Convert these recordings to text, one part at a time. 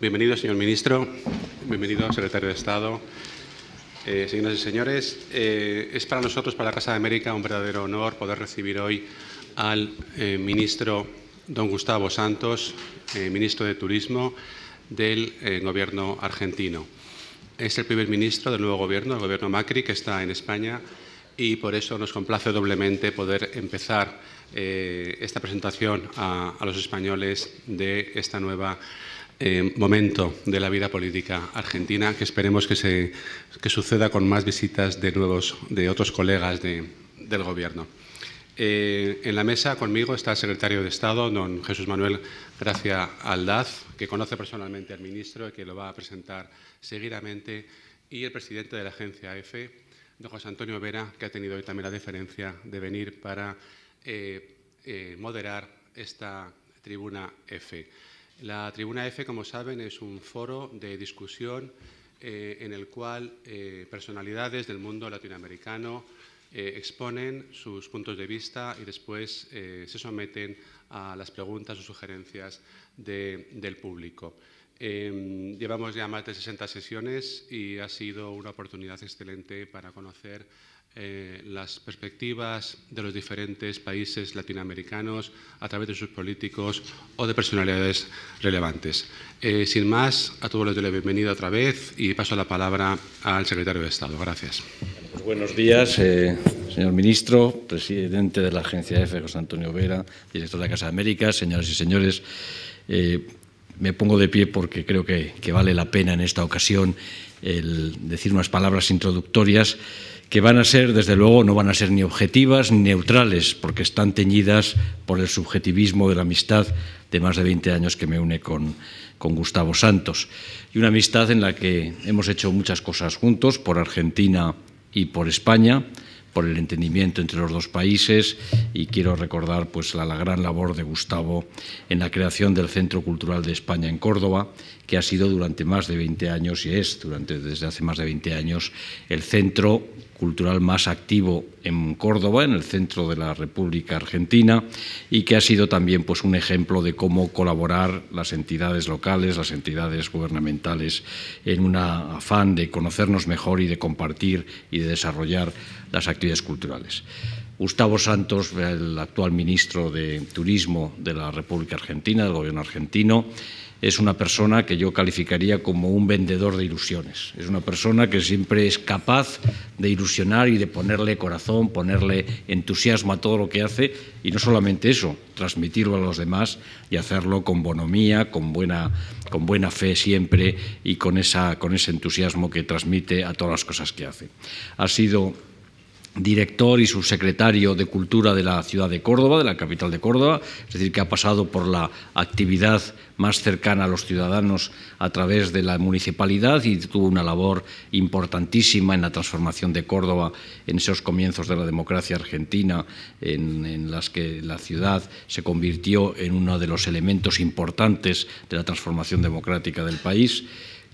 Bienvenidos, señor ministro, bienvenido, secretario de Estado. Eh, señoras y señores, eh, es para nosotros, para la Casa de América, un verdadero honor poder recibir hoy al eh, ministro don Gustavo Santos, ministro de Turismo del Gobierno argentino. Es el primer ministro del nuevo Gobierno, el Gobierno Macri, que está en España, y por eso nos complace doblemente poder empezar eh, esta presentación a, los españoles de este nuevo eh, momento de la vida política argentina, que esperemos que, se, que suceda con más visitas de, nuevos, de otros colegas de, del Gobierno. Eh, en la mesa conmigo está el secretario de Estado, don Jesús Manuel Gracia Aldaz, que conoce personalmente al ministro y que lo va a presentar seguidamente, y el presidente de la agencia EFE, e, don José Antonio Vera, que ha tenido hoy también la deferencia de venir para eh, eh, moderar esta tribuna F. La tribuna F, como saben, es un foro de discusión eh, en el cual personalidades del mundo latinoamericano exponen sus puntos de vista y después se someten a las preguntas o sugerencias del público. llevamos ya más de 60 sesiones y ha sido una oportunidad excelente para conocer eh, las perspectivas de los diferentes países latinoamericanos a través de sus políticos o de personalidades relevantes. Eh, sin más, a todos les doy la bienvenida otra vez y paso la palabra al secretario de Estado. Gracias. Pues buenos días, eh, señor ministro, presidente de la agencia EFE, José Antonio Vera, director de la Casa de América, señoras y señores me pongo de pie porque creo que, vale la pena en esta ocasión el decir unas palabras introductorias que van a ser, desde luego, no van a ser ni objetivas ni neutrales, porque están teñidas por el subjetivismo de la amistad de más de 20 años que me une con, con Gustavo Santos. Y una amistad en la que hemos hecho muchas cosas juntos, por Argentina y por España, por el entendimiento entre los dos países y quiero recordar pues, la, gran labor de Gustavo en la creación del Centro Cultural de España en Córdoba, que ha sido durante más de 20 años y es durante, desde hace más de 20 años el centro cultural más activo en Córdoba, en el centro de la República Argentina, y que ha sido también pues, un ejemplo de cómo colaborar las entidades locales, las entidades gubernamentales, en un afán de conocernos mejor y de compartir y de desarrollar las actividades culturales. Gustavo Santos, el actual ministro de Turismo de la República Argentina, del gobierno argentino, es una persona que yo calificaría como un vendedor de ilusiones. Es una persona que siempre es capaz de ilusionar y de ponerle corazón, ponerle entusiasmo a todo lo que hace y no solamente eso, transmitirlo a los demás y hacerlo con bonomía, con buena, con buena fe siempre y con, esa, con ese entusiasmo que transmite a todas las cosas que hace. Ha sido director y subsecretario de Cultura de la ciudad de Córdoba, de la capital de Córdoba, es decir, que ha pasado por la actividad más cercana a los ciudadanos a través de la municipalidad y tuvo una labor importantísima en la transformación de Córdoba en esos comienzos de la democracia argentina, en, las que la ciudad se convirtió en uno de los elementos importantes de la transformación democrática del país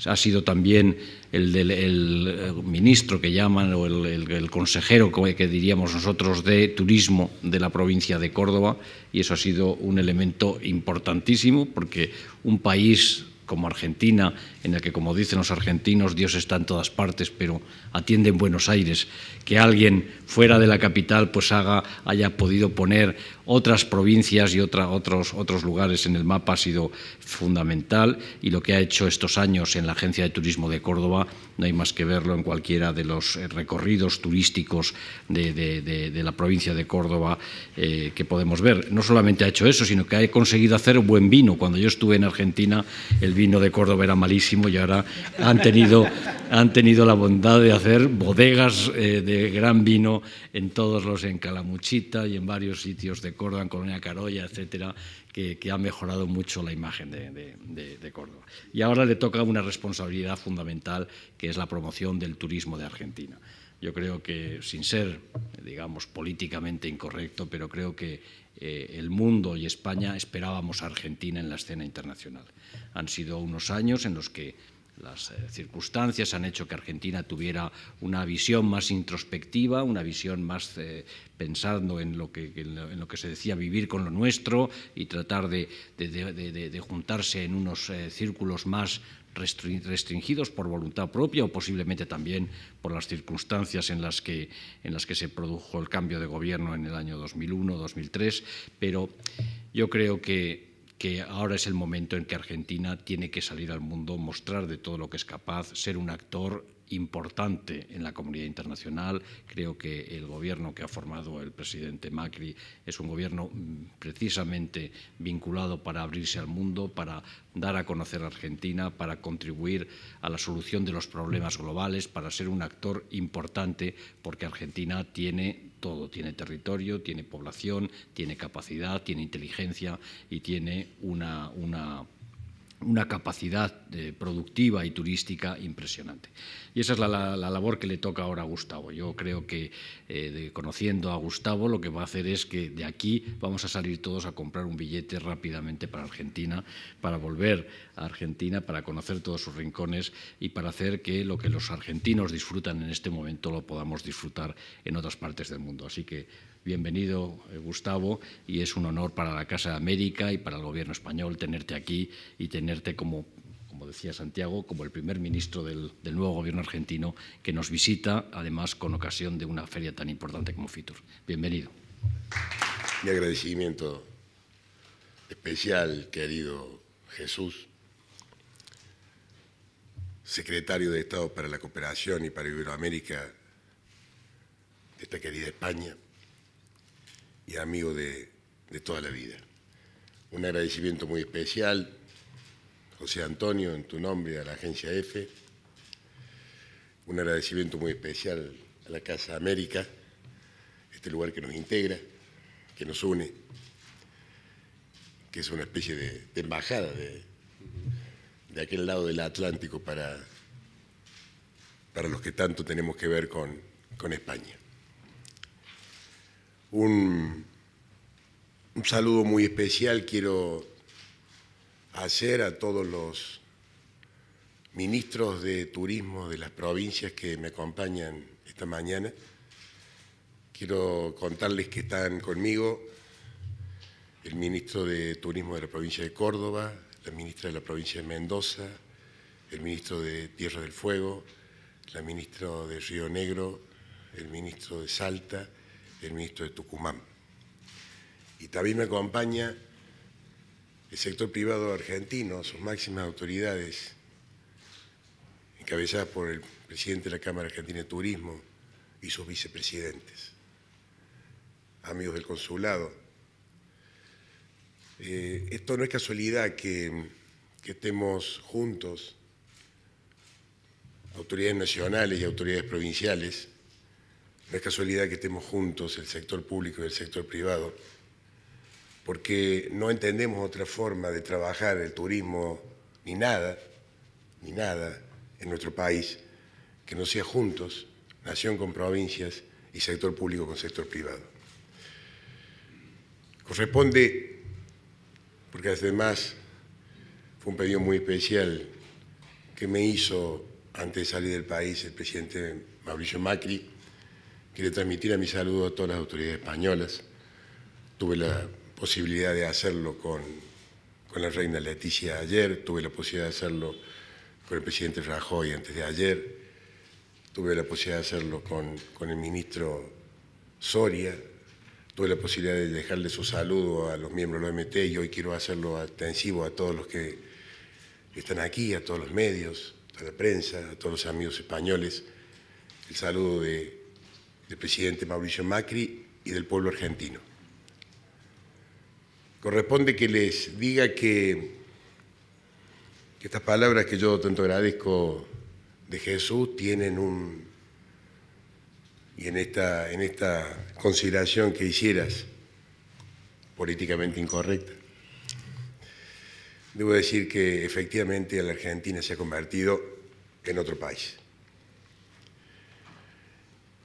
ha sido también el, del, eh, ministro que llaman o el, consejero que diríamos nosotros de turismo de la provincia de Córdoba y eso ha sido un elemento importantísimo porque un país como Argentina, en el que, como dicen los argentinos, Dios está en todas partes, pero atiende en Buenos Aires, que alguien fuera de la capital pues haga, haya podido poner otras provincias y otra, otros, otros lugares en el mapa ha sido fundamental y lo que ha hecho estos años en la Agencia de Turismo de Córdoba, no hay más que verlo en cualquiera de los eh, recorridos turísticos de, de, la provincia de Córdoba eh, que podemos ver. No solamente ha hecho eso, sino que ha conseguido hacer buen vino. Cuando yo estuve en Argentina, el vino de Córdoba era malísimo y ahora han tenido, han tenido la bondad de hacer bodegas eh, de gran vino en todos los, en Calamuchita y en varios sitios de Córdoba, en Colonia Carolla, etcétera, que, ha mejorado mucho la imagen de, Córdoba. Y ahora le toca una responsabilidad fundamental, que es la promoción del turismo de Argentina. Yo creo que, sin ser, digamos, políticamente incorrecto, pero creo que eh, el mundo y España esperábamos a Argentina en la escena internacional. Han sido unos años en los que las eh, circunstancias han hecho que Argentina tuviera una visión más introspectiva, una visión más eh, pensando en lo, que, en lo, que se decía vivir con lo nuestro y tratar de, juntarse en unos eh, círculos más restringidos por voluntad propia o posiblemente también por las circunstancias en las que, en las que se produjo el cambio de gobierno en el año 2001-2003, pero yo creo que que ahora es el momento en que Argentina tiene que salir al mundo, mostrar de todo lo que es capaz, ser un actor importante en la comunidad internacional. Creo que el gobierno que ha formado el presidente Macri es un gobierno mm, precisamente vinculado para abrirse al mundo, para dar a conocer a Argentina, para contribuir a la solución de los problemas globales, para ser un actor importante, porque Argentina tiene todo, tiene territorio, tiene población, tiene capacidad, tiene inteligencia y tiene una, una una capacidad eh, productiva y turística impresionante. Y esa es la, labor que le toca ahora a Gustavo. Yo creo que eh, conociendo a Gustavo lo que va a hacer es que de aquí vamos a salir todos a comprar un billete rápidamente para Argentina, para volver a Argentina, para conocer todos sus rincones y para hacer que lo que los argentinos disfrutan en este momento lo podamos disfrutar en otras partes del mundo. Así que Bienvenido, eh, Gustavo, y es un honor para la Casa de América y para el Gobierno español tenerte aquí y tenerte como como decía Santiago, como el primer ministro del, del, nuevo gobierno argentino, que nos visita, además, con ocasión de una feria tan importante como FITUR. Bienvenido. Mi agradecimiento especial, querido Jesús, secretario de Estado para la Cooperación y para Iberoamérica de esta querida España y amigo de, toda la vida. Un agradecimiento muy especial, José Antonio, en tu nombre a la agencia F. Un agradecimiento muy especial a la Casa América, este lugar que nos integra, que nos une, que es una especie de, embajada de, de, aquel lado del Atlántico para, para los que tanto tenemos que ver con, con España. Un, saludo muy especial quiero hacer a todos los ministros de turismo de las provincias que me acompañan esta mañana. Quiero contarles que están conmigo el ministro de Turismo de la provincia de Córdoba, la ministra de la provincia de Mendoza, el ministro de Tierra del Fuego, la ministra de Río Negro, el ministro de Salta, el ministro de Tucumán. Y también me acompaña el sector privado argentino, sus máximas autoridades, encabezadas por el presidente de la Cámara Argentina de Turismo y sus vicepresidentes, amigos del consulado. Eh, esto no es casualidad que, que estemos juntos, autoridades nacionales y autoridades provinciales, no es casualidad que estemos juntos, el sector público y el sector privado, porque no entendemos otra forma de trabajar el turismo ni nada, ni nada en nuestro país que no sea juntos, nación con provincias y sector público con sector privado. Corresponde, porque además fue un pedido muy especial que me hizo antes de salir del país el presidente Mauricio Macri, Quiero transmitir a mi saludo a todas las autoridades españolas. Tuve la posibilidad de hacerlo con, con la reina Leticia ayer, tuve la posibilidad de hacerlo con el presidente Rajoy antes de ayer, tuve la posibilidad de hacerlo con, con el ministro Soria, tuve la posibilidad de dejarle su saludo a los miembros de la OMT y hoy quiero hacerlo extensivo a todos los que están aquí, a todos los medios, a la prensa, a todos los amigos españoles, el saludo de del presidente Mauricio Macri y del pueblo argentino. Corresponde que les diga que, estas palabras que yo tanto agradezco de Jesús tienen un, y en esta, en esta consideración que hicieras, políticamente incorrecta, debo decir que efectivamente la Argentina se ha convertido en otro país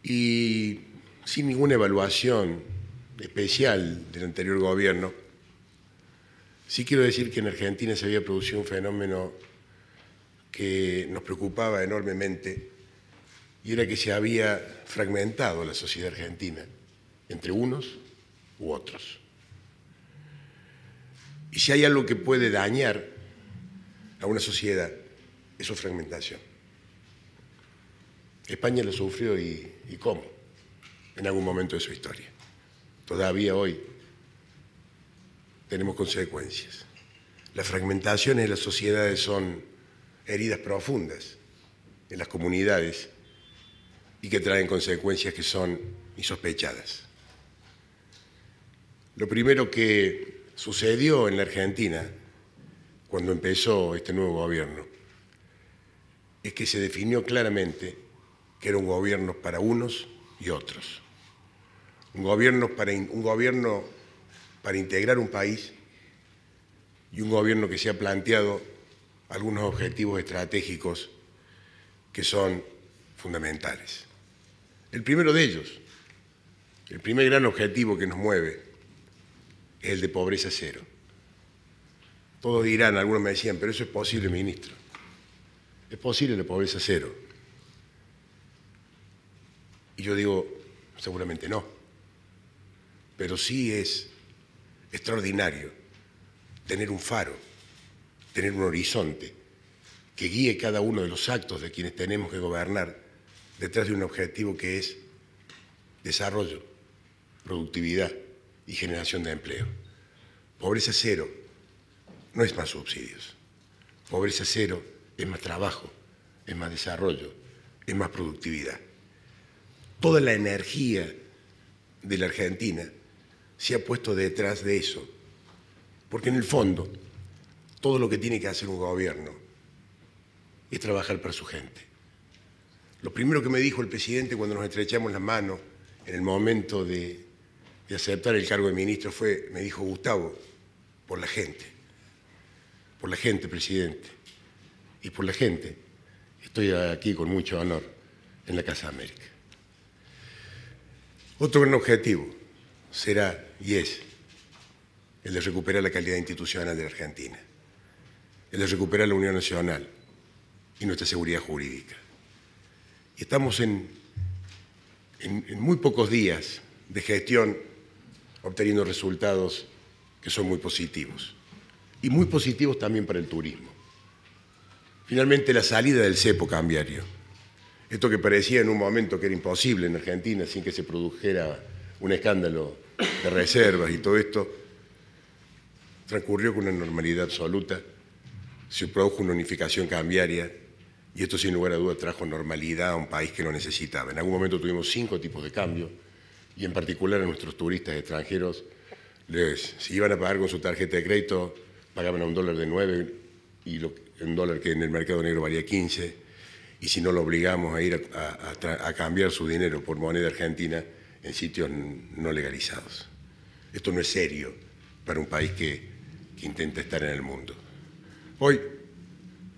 y sin ninguna evaluación especial del anterior gobierno, sí quiero decir que en Argentina se había producido un fenómeno que nos preocupaba enormemente y era que se había fragmentado la sociedad argentina entre unos u otros. Y si hay algo que puede dañar a una sociedad, es su fragmentación. España lo sufrió y, cómo, en algún momento de su historia. Todavía hoy tenemos consecuencias. Las fragmentaciones de las sociedades son heridas profundas en las comunidades y que traen consecuencias que son insospechadas. Lo primero que sucedió en la Argentina cuando empezó este nuevo gobierno es que se definió claramente que era un gobierno para unos y otros. Un gobierno para, un gobierno para integrar un país y un gobierno que se ha planteado algunos objetivos estratégicos que son fundamentales. El primero de ellos, el primer gran objetivo que nos mueve, es el de pobreza cero. Todos dirán, algunos me decían, pero eso es posible, ministro. Es posible la pobreza cero. Y yo digo, seguramente no, pero sí es extraordinario tener un faro, tener un horizonte que guíe cada uno de los actos de quienes tenemos que gobernar detrás de un objetivo que es desarrollo, productividad y generación de empleo. Pobreza cero no es más subsidios. Pobreza cero es más trabajo, es más desarrollo, es más productividad toda la energía de la Argentina se ha puesto detrás de eso. Porque en el fondo, todo lo que tiene que hacer un gobierno es trabajar para su gente. Lo primero que me dijo el presidente cuando nos estrechamos las manos en el momento de, aceptar el cargo de ministro fue, me dijo Gustavo, por la gente, por la gente, presidente, y por la gente. Estoy aquí con mucho honor en la Casa América. Otro gran objetivo será y es el de recuperar la calidad institucional de la Argentina, el de recuperar la Unión Nacional y nuestra seguridad jurídica. Y estamos en, en muy pocos días de gestión obteniendo resultados que son muy positivos y muy positivos también para el turismo. Finalmente, la salida del cepo cambiario. Esto que parecía en un momento que era imposible en Argentina sin que se produjera un escándalo de reservas y todo esto, transcurrió con una normalidad absoluta, se produjo una unificación cambiaria y esto sin lugar a dudas trajo normalidad a un país que lo necesitaba. En algún momento tuvimos cinco tipos de cambio y en particular a nuestros turistas extranjeros les, si iban a pagar con su tarjeta de crédito, pagaban a un dólar de nueve y un dólar que en el mercado negro valía 15 y si no lo obligamos a ir a, cambiar su dinero por moneda argentina en sitios no legalizados. Esto no es serio para un país que, intenta estar en el mundo. Hoy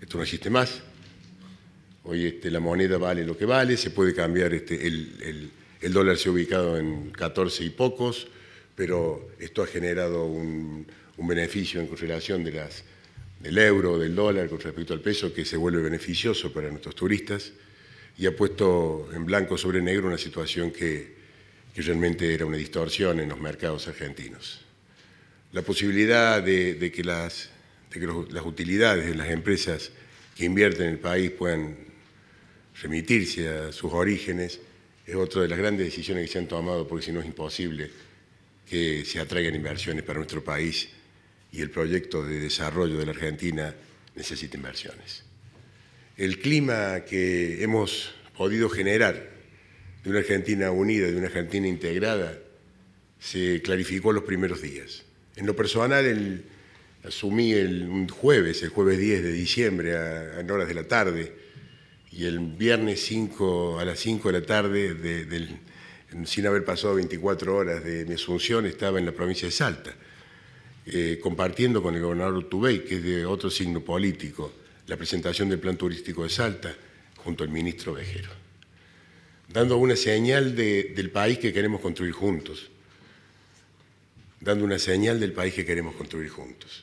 esto no existe más. Hoy este, la moneda vale lo que vale, se puede cambiar, este, el, dólar se ha ubicado en 14 y pocos, pero esto ha generado un, beneficio en relación de las del euro, del dólar con respecto al peso, que se vuelve beneficioso para nuestros turistas y ha puesto en blanco sobre negro una situación que, realmente era una distorsión en los mercados argentinos. La posibilidad de, que, las utilidades de las empresas que invierten en el país puedan remitirse a sus orígenes es otra de las grandes decisiones que se han tomado, porque si no es imposible que se atraigan inversiones para nuestro país y el proyecto de desarrollo de la Argentina necesita inversiones. El clima que hemos podido generar de una Argentina unida, de una Argentina integrada, se clarificó los primeros días. En lo personal, el, asumí el, jueves, el jueves 10 de diciembre, a, horas de la tarde, y el viernes 5 a las 5 de la tarde, sin haber pasado 24 horas de mi asunción, estaba en la provincia de Salta. Eh, compartiendo con el gobernador Utubey, que es de otro signo político, la presentación del plan turístico de Salta junto al ministro Vejero, dando una señal del país que queremos construir juntos, dando una señal del país que queremos construir juntos.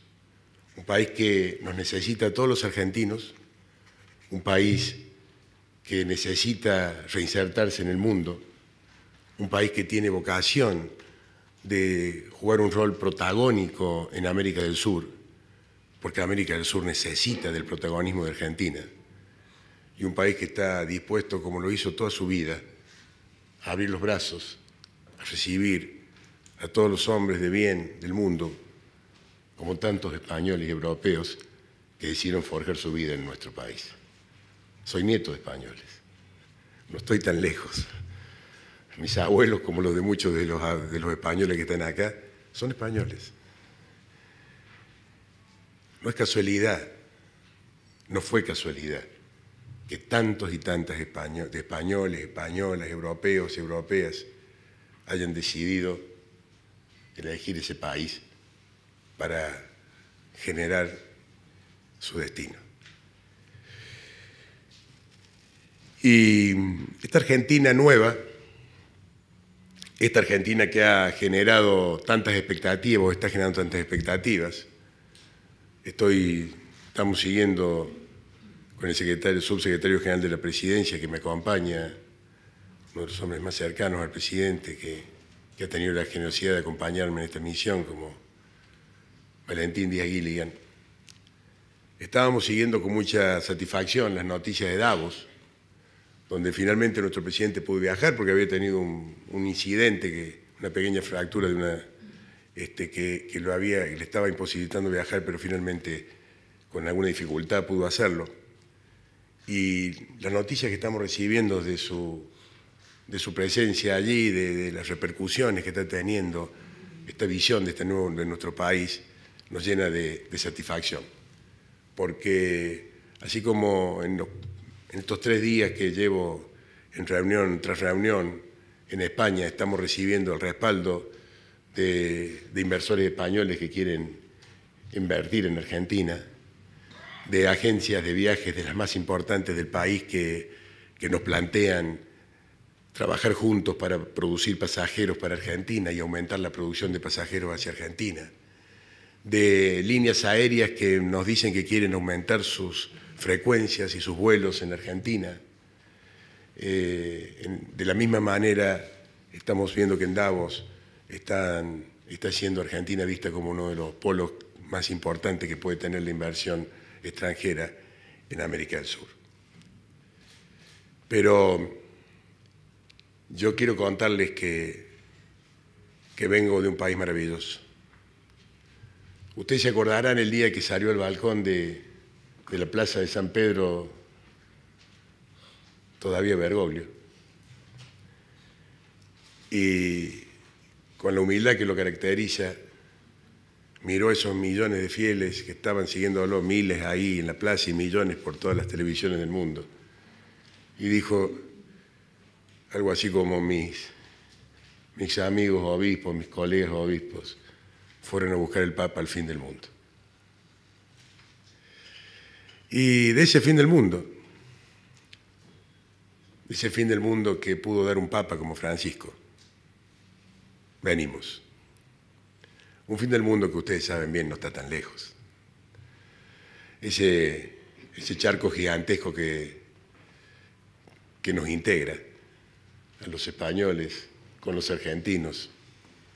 Un país que nos necesita a todos los argentinos, un país que necesita reinsertarse en el mundo, un país que tiene vocación de jugar un rol protagónico en América del Sur, porque América del Sur necesita del protagonismo de Argentina. Y un país que está dispuesto, como lo hizo toda su vida, a abrir los brazos, a recibir a todos los hombres de bien del mundo, como tantos españoles y europeos que decidieron forjar su vida en nuestro país. Soy nieto de españoles, no estoy tan lejos mis abuelos, como los de muchos de los, españoles que están acá, son españoles. No es casualidad, no fue casualidad que tantos y tantas de españoles, españolas, europeos, europeas hayan decidido elegir ese país para generar su destino. Y esta Argentina nueva, esta Argentina que ha generado tantas expectativas o está generando tantas expectativas. Estoy, estamos siguiendo con el subsecretario general de la presidencia que me acompaña, uno de los hombres más cercanos al presidente que, ha tenido la generosidad de acompañarme en esta misión, como Valentín Díaz Gilligan. Estábamos siguiendo con mucha satisfacción las noticias de Davos, donde finalmente nuestro presidente pudo viajar porque había tenido un, incidente, que, una pequeña fractura de este, que, lo había, le estaba imposibilitando viajar, pero finalmente con alguna dificultad pudo hacerlo. Y las noticias que estamos recibiendo de su, de su presencia allí, de, las repercusiones que está teniendo esta visión de, este nuevo, de nuestro país, nos llena de, satisfacción. Porque así como en, en estos tres días que llevo en reunión tras reunión en España, estamos recibiendo el respaldo de, inversores españoles que quieren invertir en Argentina, de agencias de viajes de las más importantes del país que nos plantean trabajar juntos para producir pasajeros para Argentina y aumentar la producción de pasajeros hacia Argentina, de líneas aéreas que nos dicen que quieren aumentar sus frecuencias y sus vuelos en Argentina. Eh, de la misma manera, estamos viendo que en Davos está siendo Argentina vista como uno de los polos más importantes que puede tener la inversión extranjera en América del Sur. Pero yo quiero contarles que, que vengo de un país maravilloso. Ustedes se acordarán el día que salió al balcón de, de la plaza de San Pedro, todavía Bergoglio, y con la humildad que lo caracteriza, miró esos millones de fieles que estaban siguiendo los miles ahí en la plaza y millones por todas las televisiones del mundo, y dijo algo así como mis, mis amigos obispos, mis colegas obispos, fueron a buscar el Papa al fin del mundo y de ese fin del mundo, de ese fin del mundo que pudo dar un papa como Francisco. Venimos. Un fin del mundo que ustedes saben bien no está tan lejos. Ese, ese charco gigantesco que, que nos integra a los españoles con los argentinos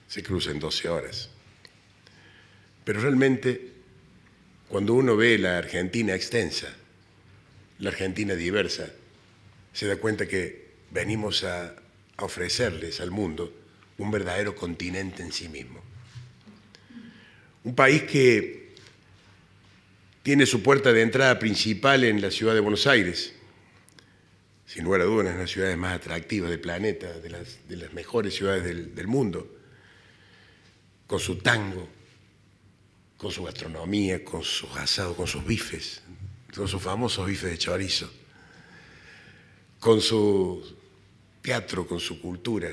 se cruza en 12 horas. Pero realmente cuando uno ve la Argentina extensa, la Argentina diversa, se da cuenta que venimos a, ofrecerles al mundo un verdadero continente en sí mismo. Un país que tiene su puerta de entrada principal en la ciudad de Buenos Aires, sin lugar a dudas, una de las ciudades más atractivas del planeta, de las, mejores ciudades del mundo, con su tango, con su gastronomía, con sus asados, con sus bifes, con sus famosos bifes de chorizo, con su teatro, con su cultura,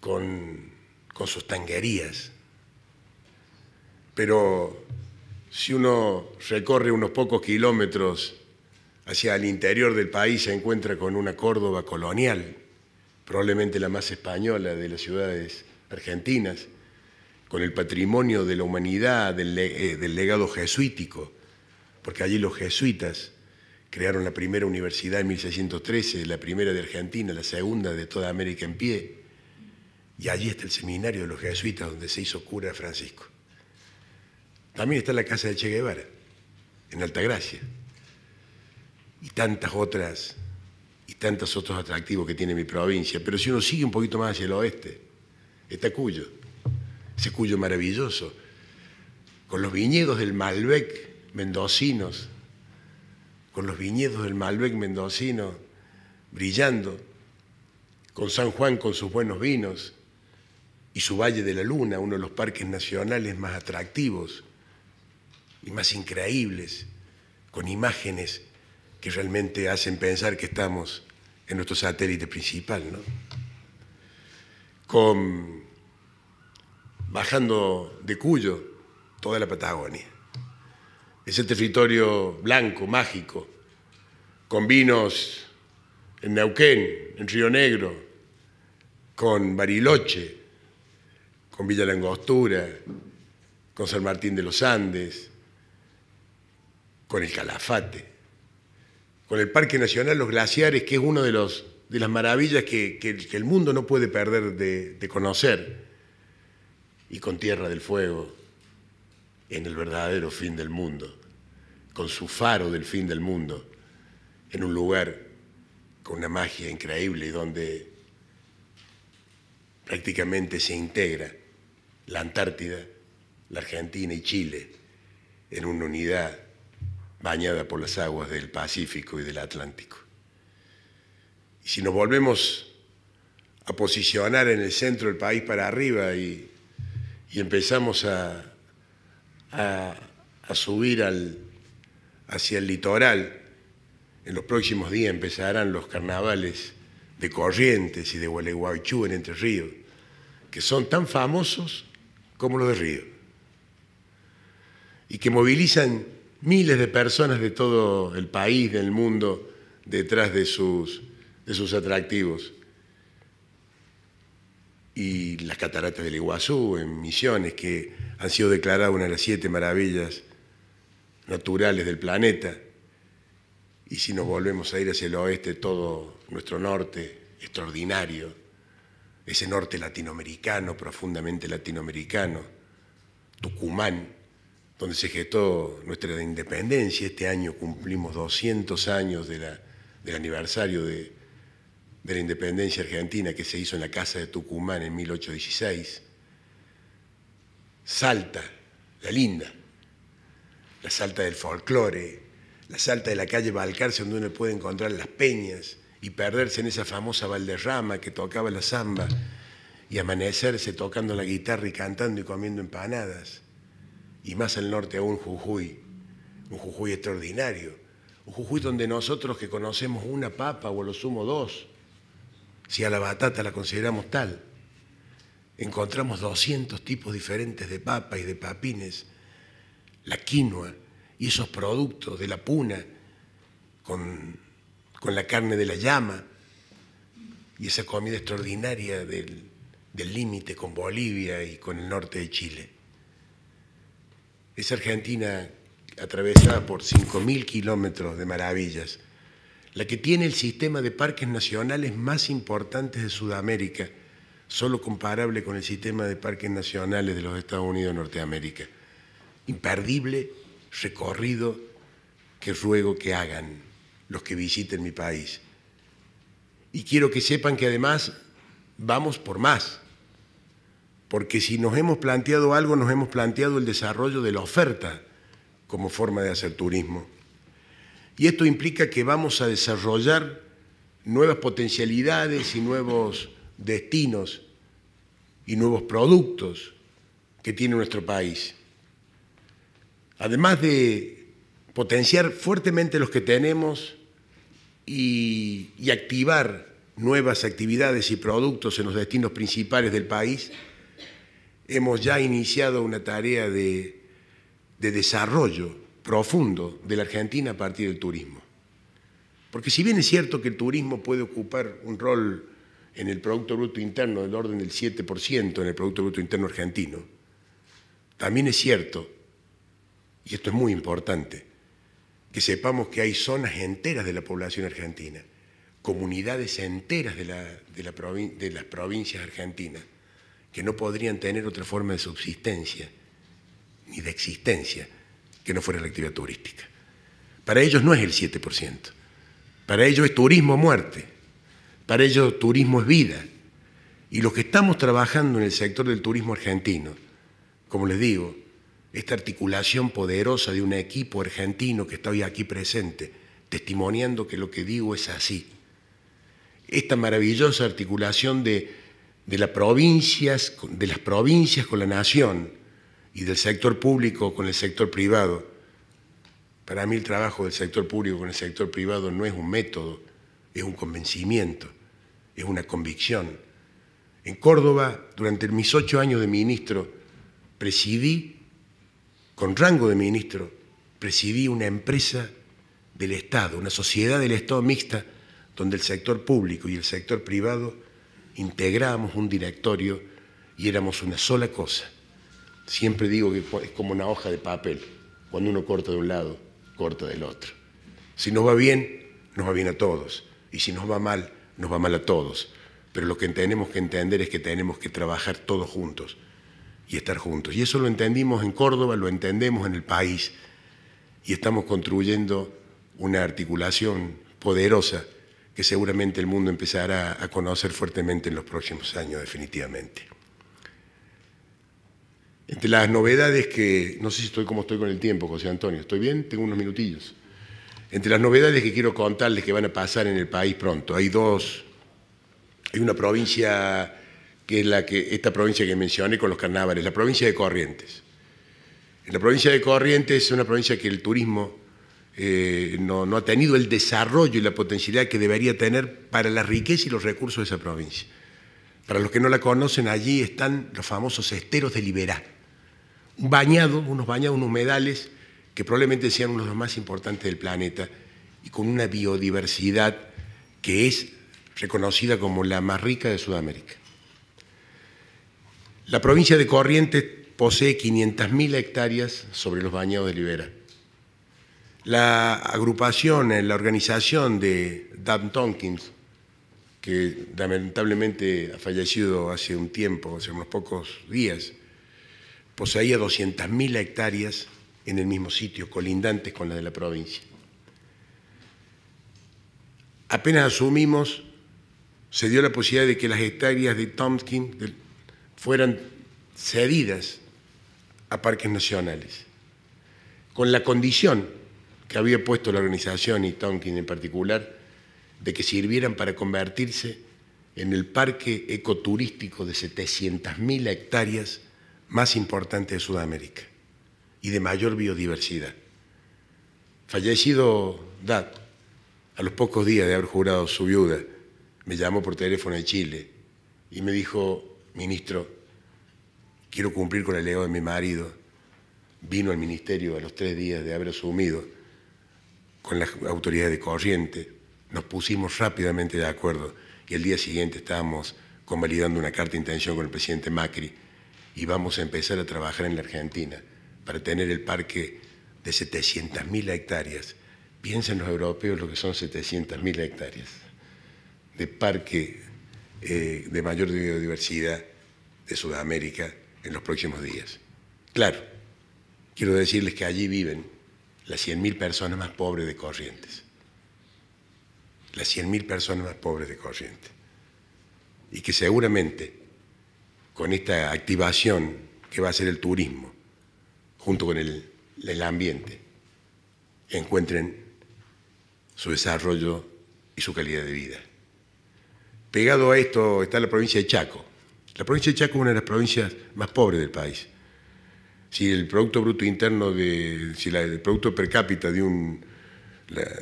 con, con sus tanguerías. Pero si uno recorre unos pocos kilómetros hacia el interior del país, se encuentra con una Córdoba colonial, probablemente la más española de las ciudades argentinas, con el patrimonio de la humanidad, eh, del, legado jesuítico, porque allí los jesuitas crearon la primera universidad en 1613, la primera de Argentina, la segunda de toda América en pie, y allí está el seminario de los jesuitas donde se hizo cura Francisco. También está la casa de Che Guevara, en Altagracia, y tantas otras, y tantos otros atractivos que tiene mi provincia, pero si uno sigue un poquito más hacia el oeste, está Cuyo ese cuyo maravilloso, con los viñedos del Malbec mendocinos, con los viñedos del Malbec mendocino brillando, con San Juan con sus buenos vinos y su Valle de la Luna, uno de los parques nacionales más atractivos y más increíbles, con imágenes que realmente hacen pensar que estamos en nuestro satélite principal, ¿no? Con bajando de Cuyo toda la Patagonia. Ese este territorio blanco, mágico, con vinos en Neuquén, en Río Negro, con Bariloche, con Villa Langostura, con San Martín de los Andes, con el Calafate, con el Parque Nacional Los Glaciares, que es una de, las maravillas que, el mundo no puede perder de conocer y con Tierra del Fuego en el verdadero fin del mundo, con su faro del fin del mundo, en un lugar con una magia increíble y donde prácticamente se integra la Antártida, la Argentina y Chile en una unidad bañada por las aguas del Pacífico y del Atlántico. Y si nos volvemos a posicionar en el centro del país para arriba y y empezamos a, subir hacia el litoral. En los próximos días empezarán los carnavales de Corrientes y de Gualeguaychú en Entre Ríos, que son tan famosos como los de Río, y que movilizan miles de personas de todo el país, del mundo, detrás de sus, de sus atractivos y las cataratas del Iguazú en Misiones, que han sido declaradas una de las siete maravillas naturales del planeta. Y si nos volvemos a ir hacia el oeste, todo nuestro norte extraordinario, ese norte latinoamericano, profundamente latinoamericano, Tucumán, donde se gestó nuestra independencia. Este año cumplimos 200 años del aniversario de, de la independencia argentina que se hizo en la Casa de Tucumán en 1816, Salta, la linda, la Salta del folclore, la Salta de la calle Balcarce donde uno puede encontrar las peñas y perderse en esa famosa Valderrama que tocaba la samba y amanecerse tocando la guitarra y cantando y comiendo empanadas. Y más al norte aún Jujuy, un Jujuy extraordinario, un Jujuy donde nosotros que conocemos una papa o lo sumo dos, si a la batata la consideramos tal, encontramos 200 tipos diferentes de papa y de papines, la quinoa y esos productos de la puna con, con la carne de la llama y esa comida extraordinaria del límite con Bolivia y con el norte de Chile. Esa Argentina atravesada por 5.000 kilómetros de maravillas la que tiene el sistema de parques nacionales más importantes de Sudamérica, solo comparable con el sistema de parques nacionales de los Estados Unidos de Norteamérica. Imperdible recorrido que ruego que hagan los que visiten mi país. Y quiero que sepan que además vamos por más, porque si nos hemos planteado algo, nos hemos planteado el desarrollo de la oferta como forma de hacer turismo. Y esto implica que vamos a desarrollar nuevas potencialidades y nuevos destinos y nuevos productos que tiene nuestro país. Además de potenciar fuertemente los que tenemos y, activar nuevas actividades y productos en los destinos principales del país, hemos ya iniciado una tarea de desarrollo profundo de la Argentina a partir del turismo. Porque si bien es cierto que el turismo puede ocupar un rol en el Producto Bruto Interno del orden del 7% en el Producto Bruto Interno argentino, también es cierto, y esto es muy importante, que sepamos que hay zonas enteras de la población argentina, comunidades enteras de, de las provincias argentinas, que no podrían tener otra forma de subsistencia ni de existencia que no fuera la actividad turística. Para ellos no es el 7%. Para ellos es turismo muerte. Para ellos turismo es vida. Y los que estamos trabajando en el sector del turismo argentino, como les digo, esta articulación poderosa de un equipo argentino que está hoy aquí presente, testimoniando que lo que digo es así. Esta maravillosa articulación de, de las provincias con la nación, y del sector público con el sector privado. Para mí el trabajo del sector público con el sector privado no es un método, es un convencimiento, es una convicción. En Córdoba, durante mis ocho años de ministro, presidí, con rango de ministro, presidí una empresa del Estado, una sociedad del Estado mixta, donde el sector público y el sector privado integrábamos un directorio y éramos una sola cosa. Siempre digo que es como una hoja de papel. Cuando uno corta de un lado, corta del otro. Si nos va bien, nos va bien a todos. Y si nos va mal, nos va mal a todos. Pero lo que tenemos que entender es que tenemos que trabajar todos juntos y estar juntos. Y eso lo entendimos en Córdoba, lo entendemos en el país. Y estamos construyendo una articulación poderosa que seguramente el mundo empezará a conocer fuertemente en los próximos años, definitivamente. Entre las novedades que, no sé si estoy como estoy con el tiempo, José Antonio, ¿estoy bien? Tengo unos minutillos. Entre las novedades que quiero contarles que van a pasar en el país pronto, hay dos, hay una provincia que es la que, esta provincia que mencioné con los carnavales, la provincia de Corrientes. En la provincia de Corrientes es una provincia que el turismo eh, no, no, ha tenido el desarrollo y la potencialidad que debería tener para la riqueza y los recursos de esa provincia. Para los que no la conocen, allí están los famosos esteros de Liberá bañado, unos bañados, unos humedales que probablemente sean uno de los más importantes del planeta y con una biodiversidad que es reconocida como la más rica de Sudamérica. La provincia de Corrientes posee 500.000 hectáreas sobre los bañados de Libera. La agrupación, eh, la organización de Dan Tompkins, que lamentablemente ha fallecido hace un tiempo, hace unos pocos días, poseía 200.000 hectáreas en el mismo sitio, colindantes con la de la provincia. Apenas asumimos, se dio la posibilidad de que las hectáreas de Tompkins fueran cedidas a parques nacionales, con la condición que había puesto la organización y Tompkins en particular, de que sirvieran para convertirse en el parque ecoturístico de 700.000 hectáreas más importante de Sudamérica y de mayor biodiversidad. Fallecido Dad, a los pocos días de haber jurado su viuda, me llamó por teléfono de Chile y me dijo, ministro, quiero cumplir con el legado de mi marido. Vino al ministerio a los tres días de haber asumido con las autoridades de Corriente. Nos pusimos rápidamente de acuerdo y el día siguiente estábamos convalidando una carta de intención con el presidente Macri y vamos a empezar a trabajar en la Argentina para tener el parque de 700.000 hectáreas. Piensen los europeos lo que son 700.000 hectáreas de parque eh, de mayor biodiversidad de Sudamérica en los próximos días. Claro, quiero decirles que allí viven las 100.000 personas más pobres de Corrientes. Las 100.000 personas más pobres de Corrientes. Y que seguramente con esta activación que va a ser el turismo, junto con el, ambiente, encuentren su desarrollo y su calidad de vida. Pegado a esto está la provincia de Chaco. La provincia de Chaco es una de las provincias más pobres del país. Si el Producto Bruto Interno, de, si el Producto Per cápita de un,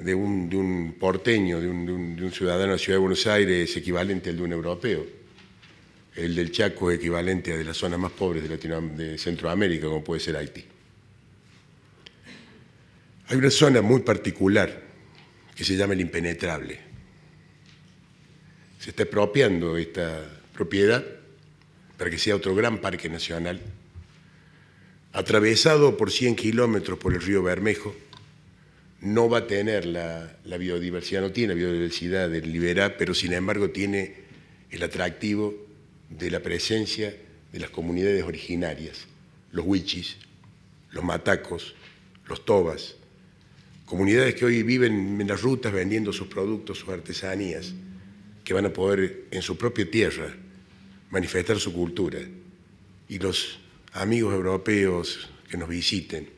de un, porteño, de un ciudadano de la Ciudad de Buenos Aires es equivalente al de un europeo, el del Chaco equivalente a de las zonas más pobres de, Centroamérica, como puede ser Haití. Hay una zona muy particular que se llama el impenetrable. Se está apropiando esta propiedad para que sea otro gran parque nacional, atravesado por 100 kilómetros por el río Bermejo, no va a tener la, biodiversidad, no tiene biodiversidad del Liberá, pero sin embargo tiene el atractivo de la presencia de las comunidades originarias, los huichis, los matacos, los tobas, comunidades que hoy viven en las rutas vendiendo sus productos, sus artesanías, que van a poder en su propia tierra manifestar su cultura. Y los amigos europeos que nos visiten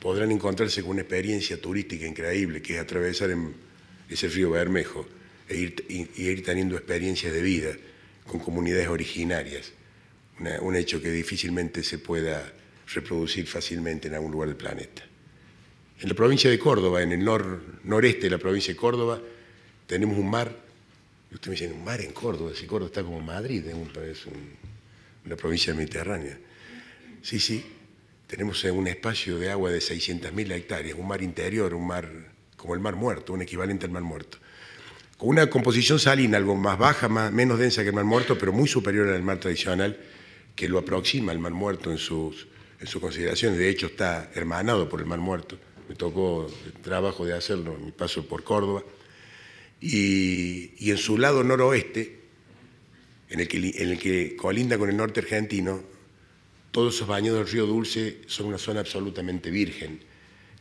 podrán encontrarse con una experiencia turística increíble, que es atravesar ese río Bermejo e ir teniendo experiencias de vida con comunidades originarias, un hecho que difícilmente se pueda reproducir fácilmente en algún lugar del planeta. En la provincia de Córdoba, en el noreste de la provincia de Córdoba, tenemos un mar, y usted me dice, un mar en Córdoba, si Córdoba está como Madrid, es, una provincia mediterránea. Sí, sí, tenemos un espacio de agua de 600.000 hectáreas, un mar interior, un mar como el mar muerto, un equivalente al mar muerto con una composición salina algo más baja, menos densa que el mar muerto, pero muy superior al mar tradicional, que lo aproxima al mar muerto en sus, consideraciones. De hecho, está hermanado por el mar muerto. Me tocó el trabajo de hacerlo en mi paso por Córdoba. Y, en su lado noroeste, en el, que, en el que colinda con el norte argentino, todos esos baños del río Dulce son una zona absolutamente virgen.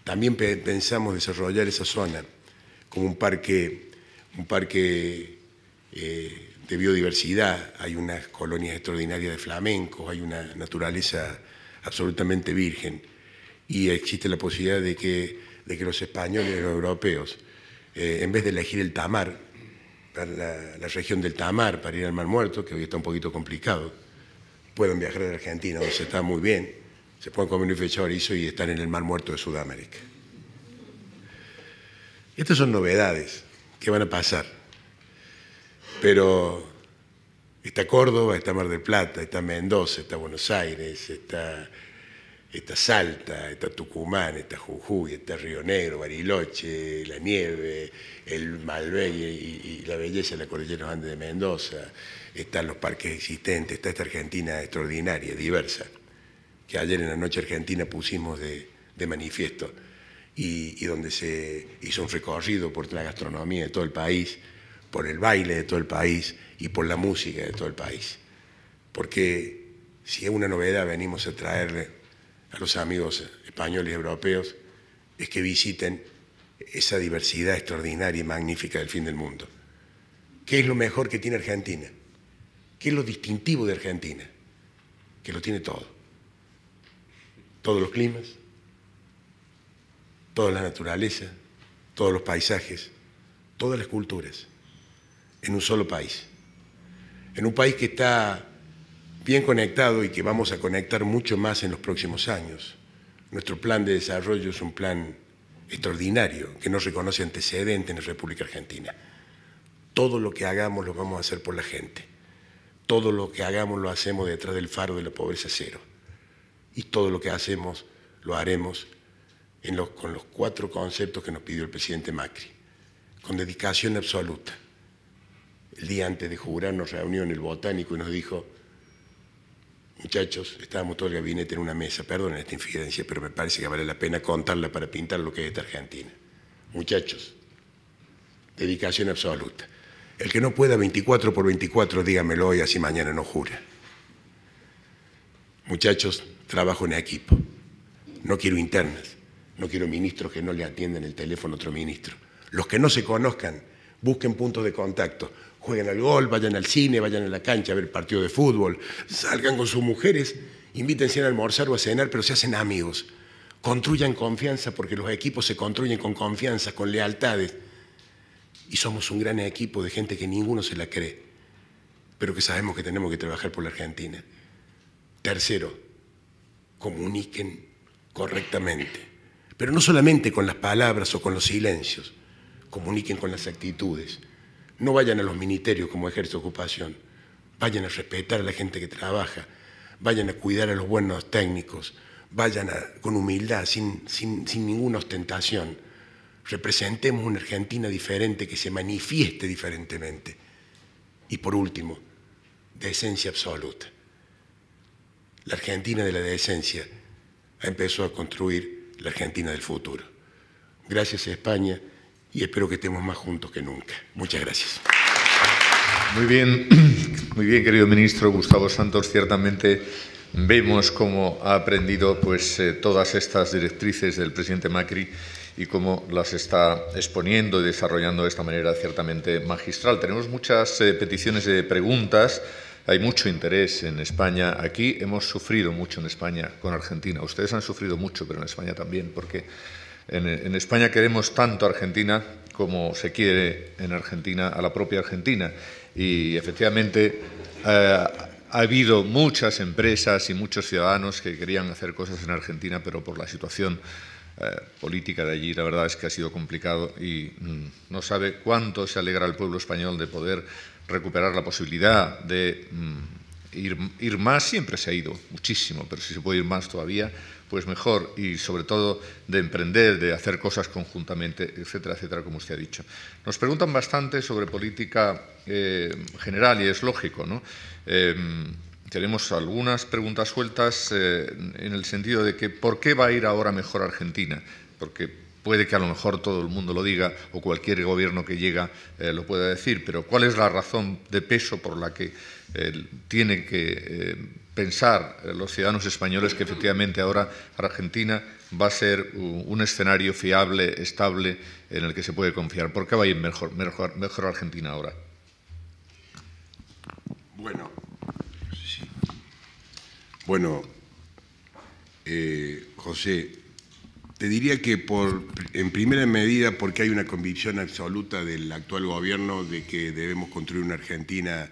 También pensamos desarrollar esa zona como un parque un parque eh, de biodiversidad, hay unas colonias extraordinarias de flamencos, hay una naturaleza absolutamente virgen y existe la posibilidad de que, los españoles, los europeos, eh, en vez de elegir el Tamar, la, región del Tamar para ir al Mar Muerto, que hoy está un poquito complicado, puedan viajar a Argentina, donde se está muy bien, se pueden comer un de y están en el Mar Muerto de Sudamérica. Estas son novedades que van a pasar. Pero está Córdoba, está Mar del Plata, está Mendoza, está Buenos Aires, está, está Salta, está Tucumán, está Jujuy, está Río Negro, Bariloche, la nieve, el Malbec y, la belleza de la cordillera de Mendoza, están los parques existentes, está esta Argentina extraordinaria, diversa, que ayer en la noche argentina pusimos de, de manifiesto y, donde se hizo un recorrido por la gastronomía de todo el país, por el baile de todo el país y por la música de todo el país. Porque si es una novedad venimos a traerle a los amigos españoles y europeos es que visiten esa diversidad extraordinaria y magnífica del fin del mundo. ¿Qué es lo mejor que tiene Argentina? ¿Qué es lo distintivo de Argentina? Que lo tiene todo. Todos los climas, toda la naturaleza, todos los paisajes, todas las culturas, en un solo país. En un país que está bien conectado y que vamos a conectar mucho más en los próximos años. Nuestro plan de desarrollo es un plan extraordinario que no reconoce antecedentes en la República Argentina. Todo lo que hagamos lo vamos a hacer por la gente. Todo lo que hagamos lo hacemos detrás del faro de la pobreza cero. Y todo lo que hacemos lo haremos con los cuatro conceptos que nos pidió el presidente Macri, con dedicación absoluta. El día antes de jurar nos reunió en el botánico y nos dijo, muchachos, estábamos todo el gabinete en una mesa, perdonen esta infidencia, pero me parece que vale la pena contarla para pintar lo que es esta Argentina. Muchachos, dedicación absoluta. El que no pueda 24 por 24, dígamelo hoy, así mañana no jura. Muchachos, trabajo en equipo. No quiero internas. No quiero ministros que no le atiendan el teléfono a otro ministro. Los que no se conozcan, busquen puntos de contacto. Jueguen al gol, vayan al cine, vayan a la cancha a ver partido de fútbol, salgan con sus mujeres, invítense a almorzar o a cenar, pero se hacen amigos. Construyan confianza porque los equipos se construyen con confianza, con lealtades. Y somos un gran equipo de gente que ninguno se la cree, pero que sabemos que tenemos que trabajar por la Argentina. Tercero, comuniquen correctamente. Pero no solamente con las palabras o con los silencios, comuniquen con las actitudes. No vayan a los ministerios como ejército ocupación, vayan a respetar a la gente que trabaja, vayan a cuidar a los buenos técnicos, vayan con humildad, sin, sin ninguna ostentación. Representemos una Argentina diferente que se manifieste diferentemente. Y por último, decencia absoluta. La Argentina de la decencia empezó a construir la Argentina del futuro. Gracias a España y espero que estemos más juntos que nunca. Muchas gracias. Muy bien, muy bien, querido ministro Gustavo Santos. Ciertamente vemos cómo ha aprendido pues, eh, todas estas directrices del presidente Macri y cómo las está exponiendo y desarrollando de esta manera ciertamente magistral. Tenemos muchas eh, peticiones de preguntas. Hay mucho interés en España. Aquí hemos sufrido mucho en España con Argentina. Ustedes han sufrido mucho, pero en España también, porque en, España queremos tanto a Argentina como se quiere en Argentina a la propia Argentina. Y efectivamente eh, ha habido muchas empresas y muchos ciudadanos que querían hacer cosas en Argentina, pero por la situación eh, política de allí, la verdad es que ha sido complicado y mm, no sabe cuánto se alegra el pueblo español de poder recuperar la posibilidad de mm, ir, más, siempre se ha ido muchísimo, pero si se puede ir más todavía, pues mejor y sobre todo de emprender, de hacer cosas conjuntamente, etcétera, etcétera, como usted ha dicho. Nos preguntan bastante sobre política eh, general y es lógico, ¿no? Em, tenemos algunas preguntas sueltas eh, en el sentido de que ¿por qué va a ir ahora mejor Argentina? Porque Puede que a lo mejor todo el mundo lo diga o cualquier gobierno que llega eh, lo pueda decir, pero ¿cuál es la razón de peso por la que eh, tiene tienen que eh, pensar los ciudadanos españoles que efectivamente ahora Argentina va a ser un escenario fiable, estable, en el que se puede confiar? ¿Por qué va a ir mejor, Argentina ahora? Bueno, bueno, José, te diría que por, en primera medida porque hay una convicción absoluta del actual gobierno de que debemos construir una Argentina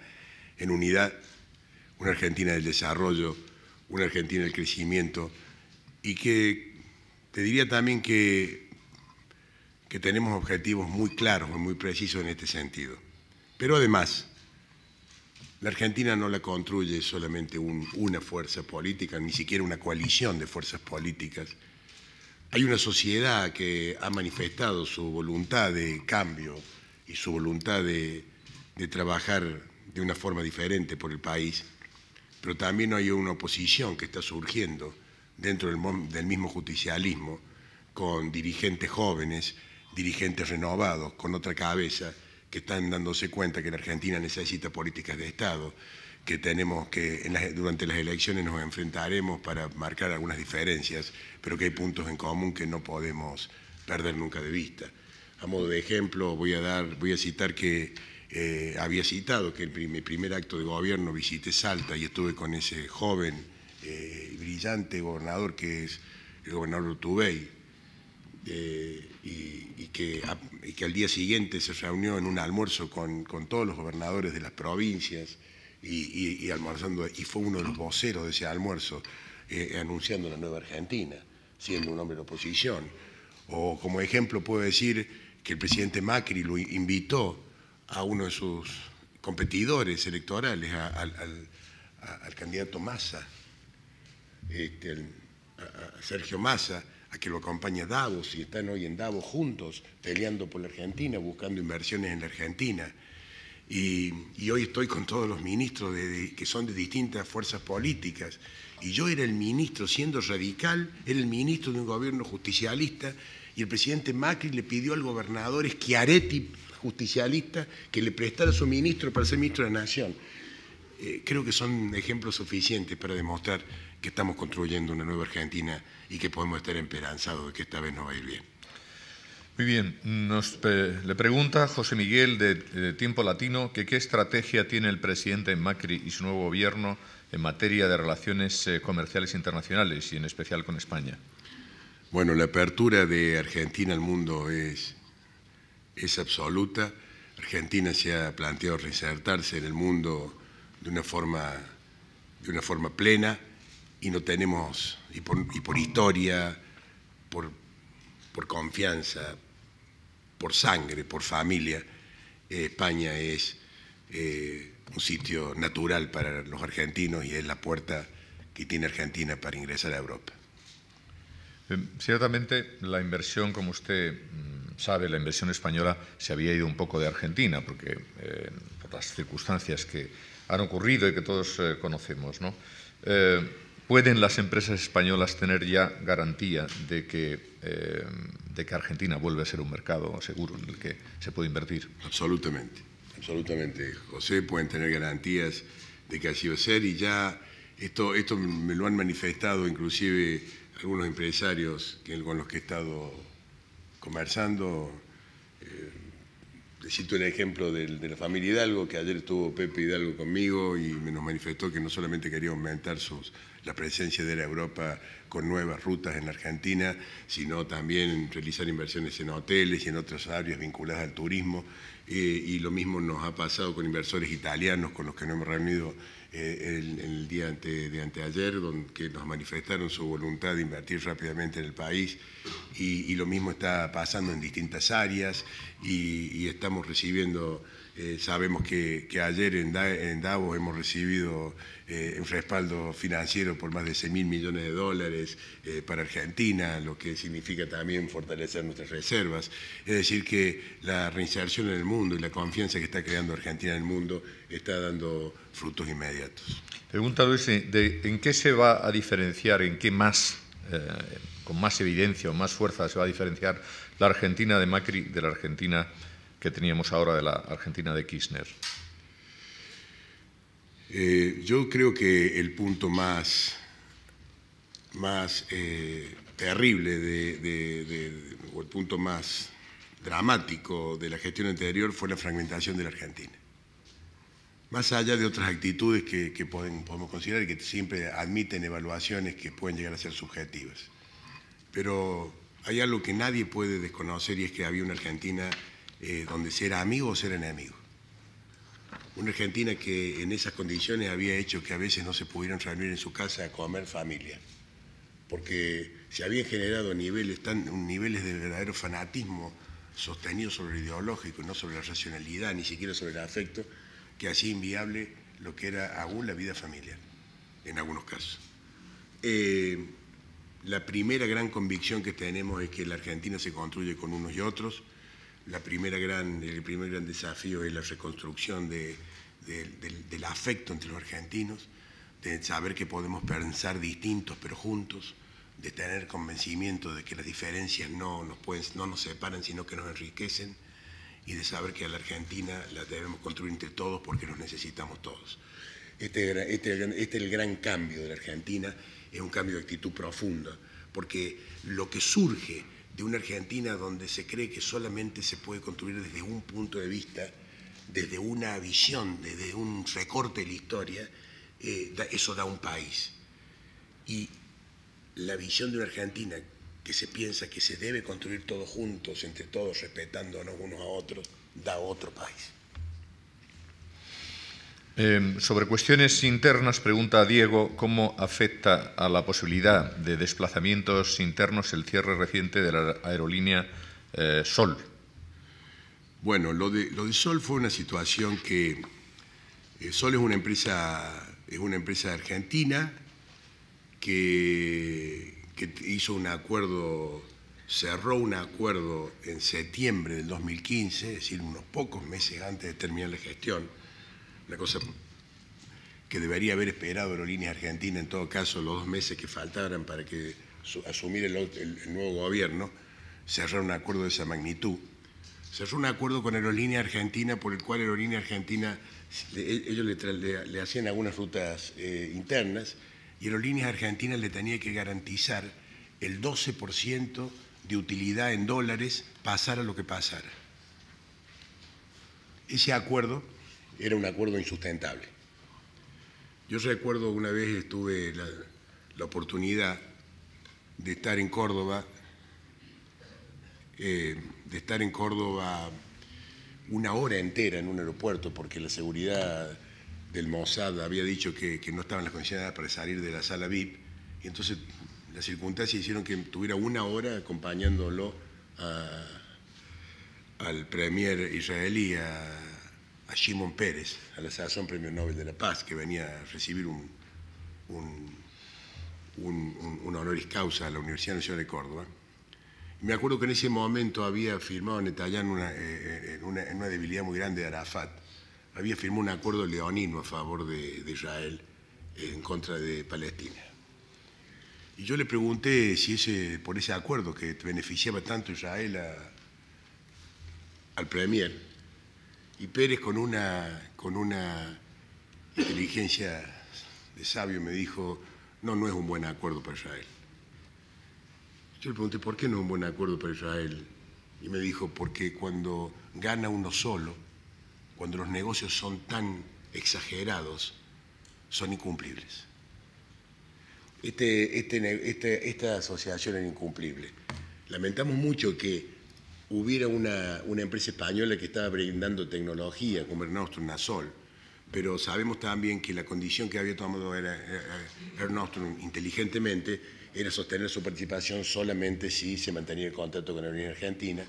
en unidad, una Argentina del desarrollo, una Argentina del crecimiento y que te diría también que, que tenemos objetivos muy claros y muy precisos en este sentido. Pero además, la Argentina no la construye solamente una fuerza política, ni siquiera una coalición de fuerzas políticas, hay una sociedad que ha manifestado su voluntad de cambio y su voluntad de, trabajar de una forma diferente por el país, pero también hay una oposición que está surgiendo dentro del, del mismo justicialismo con dirigentes jóvenes, dirigentes renovados, con otra cabeza, que están dándose cuenta que la Argentina necesita políticas de Estado, que tenemos que durante las elecciones nos enfrentaremos para marcar algunas diferencias, pero que hay puntos en común que no podemos perder nunca de vista. A modo de ejemplo, voy a, dar, voy a citar que eh, había citado que en mi primer acto de gobierno visité Salta y estuve con ese joven eh, brillante gobernador que es el gobernador Utubey eh, y, que, al día siguiente se reunió en un almuerzo con todos los gobernadores de las provincias, y, almorzando, y fue uno de los voceros de ese almuerzo, eh, anunciando la nueva Argentina, siendo un hombre de oposición. O como ejemplo puedo decir que el presidente Macri lo invitó a uno de sus competidores electorales, al, candidato Massa, este, Sergio Massa, a que lo acompañe a Davos, y están hoy en Davos juntos, peleando por la Argentina, buscando inversiones en la Argentina. Y, hoy estoy con todos los ministros de, que son de distintas fuerzas políticas. Y yo era el ministro, siendo radical, era el ministro de un gobierno justicialista y el presidente Macri le pidió al gobernador Schiaretti, justicialista, que le prestara su ministro para ser ministro de la Nación. Eh, creo que son ejemplos suficientes para demostrar que estamos construyendo una nueva Argentina y que podemos estar esperanzados de que esta vez nos va a ir bien. Muy bien, eh, le pregunta José Miguel de, Tiempo Latino que qué estrategia tiene el presidente Macri y su nuevo gobierno en materia de relaciones eh, comerciales internacionales y en especial con España. Bueno, la apertura de Argentina al mundo es, es absoluta. Argentina se ha planteado reinsertarse en el mundo de una forma, de una forma plena y no tenemos, y por, y por historia, por, por confianza, por sangre, por familia, eh, España es eh, un sitio natural para los argentinos y es la puerta que tiene Argentina para ingresar a Europa. Eh, ciertamente la inversión, como usted mm, sabe, la inversión española se había ido un poco de Argentina, porque por las circunstancias que han ocurrido y que todos conocemos. ¿no? ¿Pueden las empresas españolas tener ya garantía de que, eh, de que Argentina vuelve a ser un mercado seguro en el que se puede invertir? Absolutamente, absolutamente. José, pueden tener garantías de que así va a ser y ya esto, esto me lo han manifestado inclusive algunos empresarios con los que he estado conversando. Eh, cito el ejemplo de, de, la familia Hidalgo, que ayer estuvo Pepe Hidalgo conmigo y me nos manifestó que no solamente quería aumentar sus la presencia de la Europa con nuevas rutas en la Argentina, sino también realizar inversiones en hoteles y en otras áreas vinculadas al turismo. Eh, y lo mismo nos ha pasado con inversores italianos con los que nos hemos reunido eh, el, día de anteayer, donde, que nos manifestaron su voluntad de invertir rápidamente en el país. Y, lo mismo está pasando en distintas áreas y, y estamos recibiendo eh, sabemos que, ayer en, Davos hemos recibido eh, un respaldo financiero por más de 6 mil millones de dólares eh, para Argentina, lo que significa también fortalecer nuestras reservas. Es decir, que la reinserción en el mundo y la confianza que está creando Argentina en el mundo está dando frutos inmediatos. Pregunta Luis, ¿en qué se va a diferenciar, en qué más, con más evidencia o más fuerza se va a diferenciar la Argentina de Macri de la Argentina que teníamos ahora de la Argentina de Kirchner? Eh, yo creo que el punto más, más eh, terrible o el punto más dramático de la gestión anterior fue la fragmentación de la Argentina. Más allá de otras actitudes que, podemos considerar y que siempre admiten evaluaciones que pueden llegar a ser subjetivas. Pero hay algo que nadie puede desconocer y es que había una Argentina eh, donde ser era amigo o ser enemigo. Una Argentina que en esas condiciones había hecho que a veces no se pudieran reunir en su casa a comer familia, porque se habían generado niveles, niveles de verdadero fanatismo sostenido sobre lo ideológico, no sobre la racionalidad, ni siquiera sobre el afecto, que hacía inviable lo que era aún la vida familiar, en algunos casos. Eh, la primera gran convicción que tenemos es que la Argentina se construye con unos y otros, la primera gran, el primer gran desafío es la reconstrucción del, afecto entre los argentinos, de saber que podemos pensar distintos pero juntos, de tener convencimiento de que las diferencias no nos, pueden, no nos separan, sino que nos enriquecen, y de saber que a la Argentina la debemos construir entre todos porque nos necesitamos todos. Este, este, este es el gran cambio de la Argentina, es un cambio de actitud profunda, porque lo que surge de una Argentina donde se cree que solamente se puede construir desde un punto de vista, desde una visión, desde un recorte de la historia, eh, eso da un país. Y la visión de una Argentina que se piensa que se debe construir todos juntos, entre todos, respetándonos unos a otros, da otro país. Em, sobre cuestiones internas, pregunta a Diego cómo afecta a la posibilidad de desplazamientos internos el cierre reciente de la aerolínea eh, Sol. Bueno, lo de, Sol fue una situación que eh, Sol es una empresa, argentina que, que hizo un acuerdo, cerró un acuerdo en septiembre del 2015, es decir, unos pocos meses antes de terminar la gestión la cosa que debería haber esperado Aerolíneas Argentina en todo caso los dos meses que faltaran para que asumir el, nuevo gobierno, cerrar un acuerdo de esa magnitud. Cerró un acuerdo con Aerolínea Argentina por el cual Aerolínea Argentina, e, ellos le, hacían algunas rutas eh, internas y Aerolíneas Argentinas le tenía que garantizar el 12% de utilidad en dólares pasara lo que pasara. Ese acuerdo era un acuerdo insustentable. Yo recuerdo una vez estuve la, oportunidad de estar en Córdoba, eh, de estar en Córdoba una hora entera en un aeropuerto porque la seguridad del Mossad había dicho que, no estaban las condiciones para salir de la sala VIP y entonces las circunstancias hicieron que tuviera una hora acompañándolo al premier israelí, a a Shimon Pérez, a la Sazón Premio Nobel de la Paz, que venía a recibir un, un, un, honoris causa a la Universidad Nacional de Córdoba. Y me acuerdo que en ese momento había firmado eh, eh, en, una, en una debilidad muy grande de Arafat, había firmado un acuerdo leonino a favor de, Israel en contra de Palestina. Y yo le pregunté si ese, por ese acuerdo que beneficiaba tanto Israel al Premier, y Pérez con una, con una inteligencia de sabio me dijo, no, no es un buen acuerdo para Israel. Yo le pregunté, ¿por qué no es un buen acuerdo para Israel? Y me dijo, porque cuando gana uno solo, cuando los negocios son tan exagerados, son incumplibles. Este, este, este esta asociación es incumplible. Lamentamos mucho que hubiera una, empresa española que estaba brindando tecnología, como el Nostrum pero sabemos también que la condición que había tomado era, Nostrum inteligentemente era sostener su participación solamente si se mantenía el contacto con la Unión Argentina,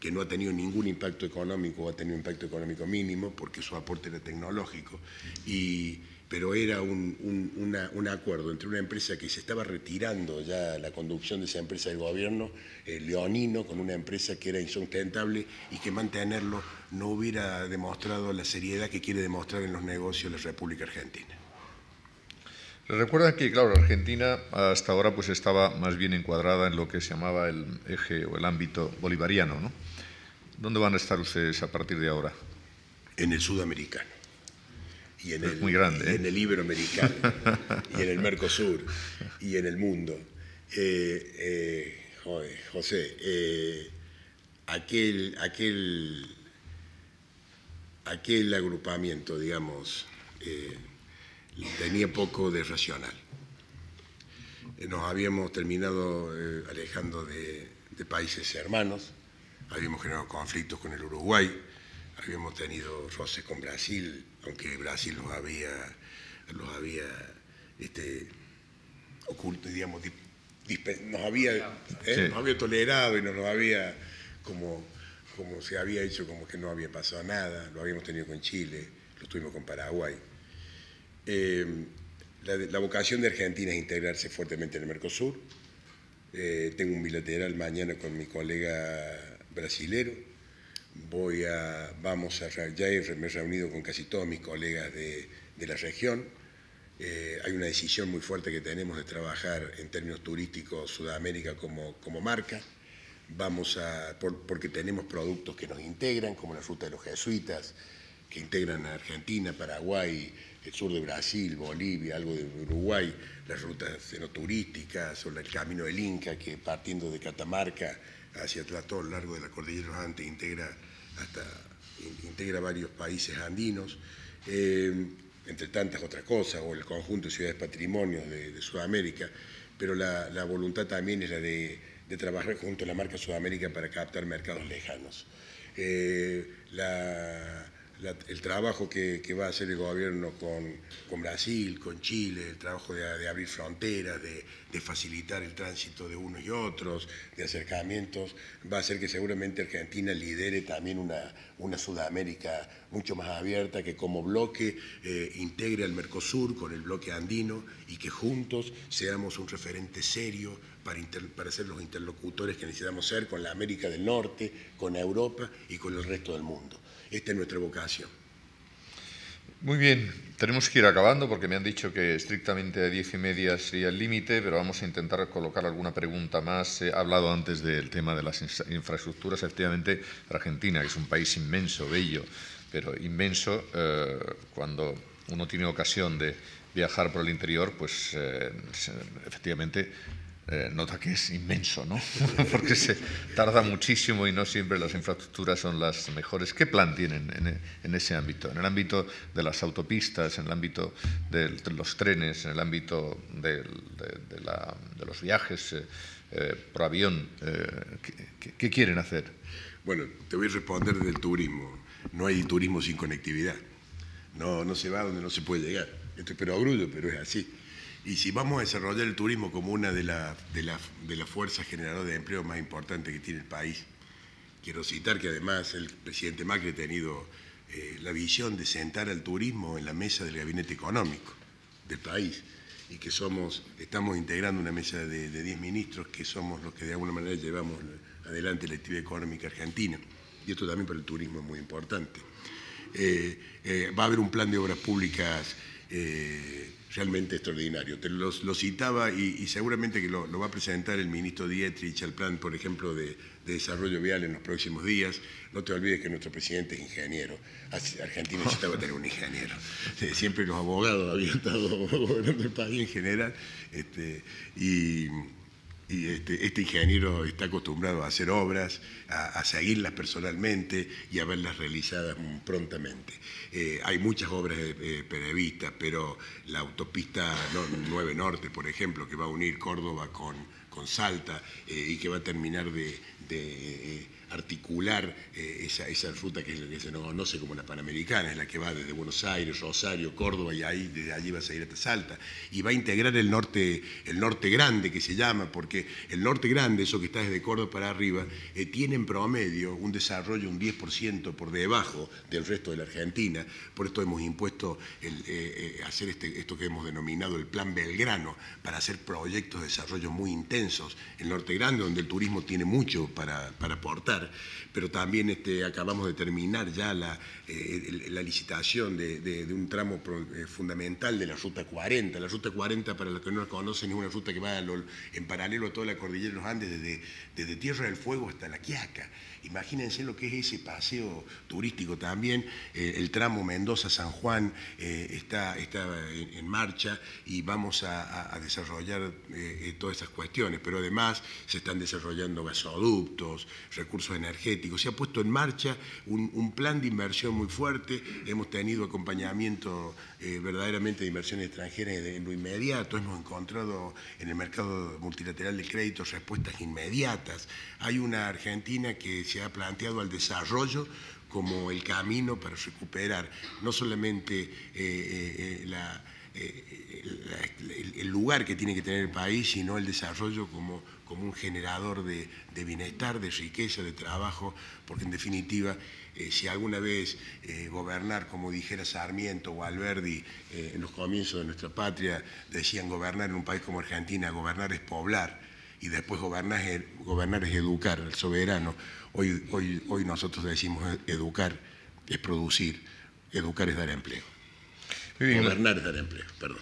que no ha tenido ningún impacto económico, o ha tenido un impacto económico mínimo, porque su aporte era tecnológico. Y pero era un, acuerdo entre una empresa que se estaba retirando ya la conducción de esa empresa del gobierno, el eh, leonino, con una empresa que era insustentable y que mantenerlo no hubiera demostrado la seriedad que quiere demostrar en los negocios la República Argentina. Recuerda que, claro, Argentina hasta ahora pues estaba más bien encuadrada en lo que se llamaba el eje o el ámbito bolivariano, ¿no? ¿Dónde van a estar ustedes a partir de ahora? En el sudamericano y en, el, muy grande, en ¿eh? el Iberoamericano, y en el Mercosur, y en el mundo. Eh, eh, José, aquel, aquel, aquel agrupamiento, digamos, tenía poco de racional. Nos habíamos terminado alejando de países hermanos, habíamos generado conflictos con el Uruguay, habíamos tenido roces con Brasil, aunque Brasil los había, los había este, oculto, digamos, nos había, eh, había tolerado y nos lo había, como, como se había hecho, como que no había pasado nada, lo habíamos tenido con Chile, lo tuvimos con Paraguay. Eh, la, vocación de Argentina es integrarse fuertemente en el Mercosur. Eh, tengo un bilateral mañana con mi colega brasilero voy a, vamos a ya me he reunido con casi todos mis colegas de, de la región. Eh, hay una decisión muy fuerte que tenemos de trabajar en términos turísticos Sudamérica como, marca. Vamos a, porque tenemos productos que nos integran, como la ruta de los jesuitas, que integran Argentina, Paraguay, el sur de Brasil, Bolivia, algo de Uruguay, las rutas turísticas o el camino del Inca, que partiendo de Catamarca hacia a todo lo largo de la cordillera Andes, integra, hasta, integra varios países andinos, eh, entre tantas otras cosas, o el conjunto de ciudades patrimonios de, Sudamérica, pero la, voluntad también es la de, trabajar junto a la marca Sudamérica para captar mercados lejanos. Eh, la, el trabajo que, va a hacer el gobierno con, Brasil, con Chile, el trabajo de, abrir fronteras, de, facilitar el tránsito de unos y otros, de acercamientos, va a hacer que seguramente Argentina lidere también una, Sudamérica mucho más abierta, que como bloque eh, integre al Mercosur con el bloque andino y que juntos seamos un referente serio para, ser los interlocutores que necesitamos ser con la América del Norte, con Europa y con el resto del mundo. Esta es nuestra vocación. Muy bien, tenemos que ir acabando porque me han dicho que estrictamente a diez y media sería el límite, pero vamos a intentar colocar alguna pregunta más. He hablado antes del tema de las infraestructuras, efectivamente, Argentina, que es un país inmenso, bello, pero inmenso, eh, cuando uno tiene ocasión de viajar por el interior, pues eh, efectivamente eh, nota que es inmenso, ¿no? Porque se tarda muchísimo y no siempre las infraestructuras son las mejores. ¿Qué plan tienen e, en, ese ámbito? En el ámbito de las autopistas, en el ámbito de los trenes, en el ámbito de, los viajes eh, eh, por avión, ¿qué, quieren hacer? Bueno, te voy a responder del turismo. No hay turismo sin conectividad. No, no se va donde no se puede llegar. Esto es perogrullo, pero es así. Y si vamos a desarrollar el turismo como una de las de de fuerzas generadoras de empleo más importantes que tiene el país, quiero citar que además el presidente Macri ha tenido eh, la visión de sentar al turismo en la mesa del gabinete económico del país y que somos, estamos integrando una mesa de, 10 ministros que somos los que de alguna manera llevamos adelante la actividad económica argentina. Y esto también para el turismo es muy importante. Eh, eh, va a haber un plan de obras públicas realmente extraordinario. Te lo citaba y, seguramente que lo, va a presentar el ministro Dietrich al plan, por ejemplo, de, desarrollo vial en los próximos días. No te olvides que nuestro presidente es ingeniero. Argentina necesitaba tener un ingeniero. Siempre los abogados habían estado gobernando el país en general. Este, y este, este, ingeniero está acostumbrado a hacer obras, a, seguirlas personalmente y a verlas realizadas mm, prontamente. Eh, hay muchas obras eh, eh, previstas, pero la autopista 9 Norte, por ejemplo, que va a unir Córdoba con con Salta eh, y que va a terminar de, eh, articular eh, esa, esa, ruta que, es, que se conoce como la Panamericana, es la que va desde Buenos Aires, Rosario, Córdoba y ahí, desde allí va a seguir hasta Salta. Y va a integrar el norte, el norte grande que se llama, porque el norte grande, eso que está desde Córdoba para arriba, tiene en promedio un desarrollo un 10% por debajo del resto de la Argentina. Por esto hemos impuesto el, hacer este, esto que hemos denominado el Plan Belgrano, para hacer proyectos de desarrollo muy intensos en El Norte Grande, donde el turismo tiene mucho para, aportar, pero también este, acabamos de terminar ya la, eh, licitación de, un tramo eh, fundamental de la Ruta 40. La Ruta 40, para los que no la conocen, es una ruta que va en paralelo a toda la cordillera de los Andes, desde Tierra del Fuego hasta La Quiaca. Imagínense lo que es ese paseo turístico también. Eh, el tramo Mendoza-San Juan eh, está, está en, marcha y vamos a, desarrollar eh, todas esas cuestiones, pero además se están desarrollando gasoductos, recursos energéticos. Se ha puesto en marcha un, plan de inversión muy fuerte. Hemos tenido acompañamiento verdaderamente de inversiones extranjeras en lo inmediato. Hemos encontrado en el mercado multilateral de créditos respuestas inmediatas. Hay una Argentina que se ha planteado al desarrollo como el camino para recuperar no solamente eh, eh, eh, el lugar que tiene que tener el país, sino el desarrollo como, un generador de, bienestar, de riqueza, de trabajo, porque en definitiva, si alguna vez gobernar, como dijera Sarmiento o Alberdi en los comienzos de nuestra patria, decían gobernar en un país como Argentina, gobernar es poblar y después gobernar, eh, gobernar es educar al soberano. Hoy, hoy, hoy nosotros decimos educar es producir, educar es dar empleo. Gobernar es dar empleo, perdón.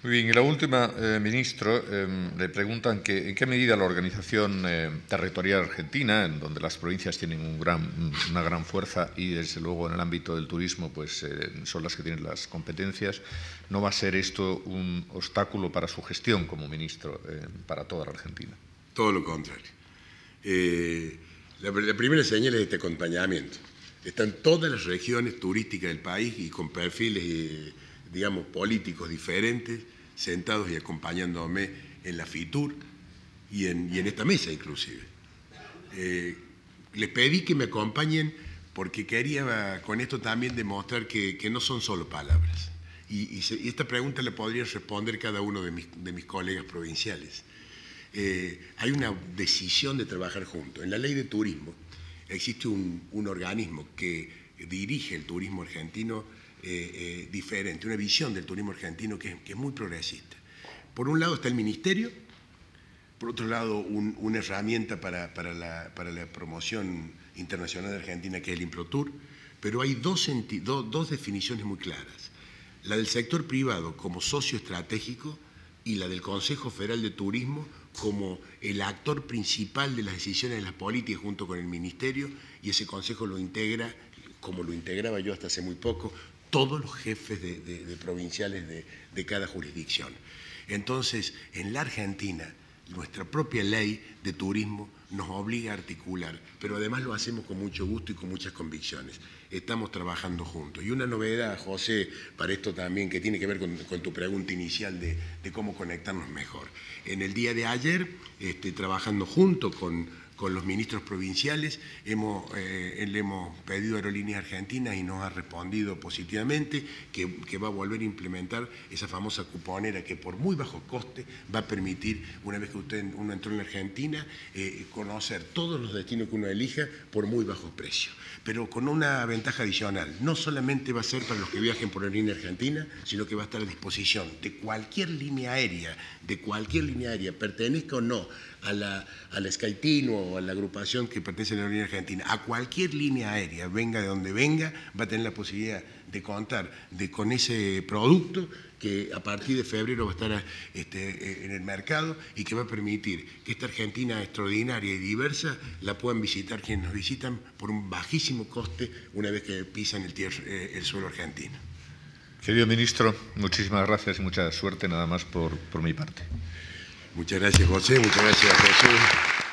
Muy bien, y la última, eh, ministro, eh, le preguntan que, en qué medida la organización eh, territorial argentina, en donde las provincias tienen un gran, una gran fuerza y desde luego en el ámbito del turismo pues, son las que tienen las competencias, no va a ser esto un obstáculo para su gestión como ministro para toda la Argentina. Todo lo contrario. La, la primera señal es este acompañamiento. Están todas las regiones turísticas del país y con perfiles digamos, políticos diferentes sentados y acompañándome en la FITUR y en, y en esta mesa inclusive. Eh, les pedí que me acompañen porque quería con esto también demostrar que, no son solo palabras. Y, esta pregunta la podría responder cada uno de mis, colegas provinciales. Eh, hay una decisión de trabajar juntos. En la ley de turismo existe un, un organismo que dirige el turismo argentino eh, eh, diferente, una visión del turismo argentino que, es muy progresista. Por un lado está el ministerio, por otro lado una herramienta para, para, la, para, la, promoción internacional de Argentina que es el ImproTour. pero hay dos, dos definiciones muy claras. La del sector privado como socio estratégico y la del Consejo Federal de Turismo como el actor principal de las decisiones de las políticas junto con el Ministerio y ese Consejo lo integra, como lo integraba yo hasta hace muy poco, todos los jefes de, provinciales de, cada jurisdicción. Entonces, en la Argentina, nuestra propia ley de turismo nos obliga a articular, pero además lo hacemos con mucho gusto y con muchas convicciones. Estamos trabajando juntos. Y una novedad, José, para esto también, que tiene que ver con, tu pregunta inicial de, cómo conectarnos mejor. En el día de ayer, este, trabajando junto con con los ministros provinciales, hemos, eh, le hemos pedido a Aerolíneas Argentinas y nos ha respondido positivamente que, va a volver a implementar esa famosa cuponera que por muy bajo coste va a permitir, una vez que usted uno entró en la Argentina, eh, conocer todos los destinos que uno elija por muy bajo precio. Pero con una ventaja adicional, no solamente va a ser para los que viajen por Aerolínea Argentina, sino que va a estar a disposición de cualquier línea aérea, de cualquier línea aérea, pertenezca o no a la, a o a la agrupación que pertenece a la Unión Argentina, a cualquier línea aérea, venga de donde venga, va a tener la posibilidad de contar con ese producto que a partir de febrero va a estar este, eh, en el mercado y que va a permitir que esta Argentina extraordinaria y diversa la puedan visitar quienes nos visitan por un bajísimo coste una vez que pisan el, eh, el suelo argentino. Querido ministro, muchísimas gracias y mucha suerte nada más por mi parte. Muchas gracias, José. Muchas gracias, José.